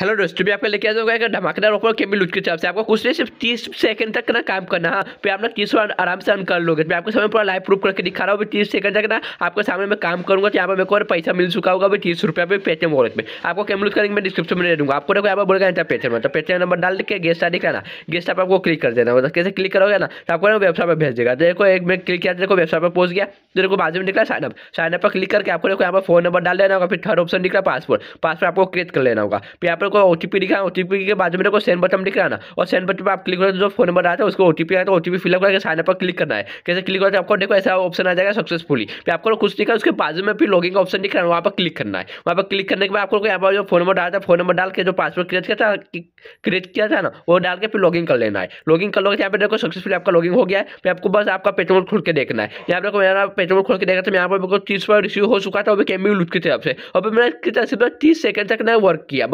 hello दोस्तों भी आपका लेके आ जाऊंगा एक धमाकेदार ऑफर कैमिल लूज के चाप से आपको कुछ नहीं सिर्फ तीस सेकंड तक ना काम करना है फिर आप ना तीस आराम से अन कर लोगे मैं आपको समय पूरा लाइव प्रूफ करके दिखा रहा हूँ तीस सेकंड तक ना आपके सामने मैं काम करूँगा तो यहाँ पर मेरे को पैसा मिल चुका होगा अभी तीस रुपया भी पेटीएम वॉलेट में आपको कैम लूज करेंगे मैं डिस्क्रिप्शन में दे दूँगा आपको देखो यहाँ पर बोलेगा पेटीएम तो पेटीएम नंबर डाल के गेस्ट आर ना गेस्ट आप आपको क्लिक कर देना मतलब कैसे क्लिक करोगे ना तो आपको ना वेबसाइट पर भेज देगा तो देखो एक मैं क्लिक किया तो देखो वेबसाइट पर पहुंच गया तो देखो बाजू में निकला साइनअप साइनअप पर क्लिक करके आपको देखो यहाँ पर फोन नंबर डाल देना होगा फिर थर्ड ऑप्शन निकला पासपोर्ट पासपोर्ट आपको क्रिएट कर लेना होगा फिर पर कोई ओ दिखा ओटीपी के बाजू में को सेंड बटन दिख रहा ना और सेंड बटन पर आप क्लिक करें जो फोन नंबर आता है उसको ओटीपी टी आया तो ओ फिलअप करके साइन अप पर क्लिक करना है कैसे क्लिक करते आपको देखो ऐसा ऑप्शन आ जाएगा सक्सेसफुली फिर आपको कुछ दिखा उसके बाजू में फिर लॉगिन का ऑप्शन दिख रहा है वहाँ पर क्लिक करना है वहाँ पर क्लिक करने के बाद आपको यहाँ पर जो फोन नंबर डालता है फोन नंबर डाल के जो पासवर्ड क्रिएट किया था क्रिएट किया था ना वो डाल के फिर लॉगिंग कर लेना है लॉगिंग कर लोगे तो यहाँ पर देखो सक्सेसफुली आपका लॉगिंग हो गया है फिर आपको बस आपका पेट्रोल खोल के देखना है यहाँ पर मेरा पेट्रोल खोल के देखा था यहाँ पर मेरे को तीस बार रिसीव हो चुका था अभी कैमी लुट के थे आपसे और मैंने कितना सिर्फ तीस सेकंड तक ने वर्क किया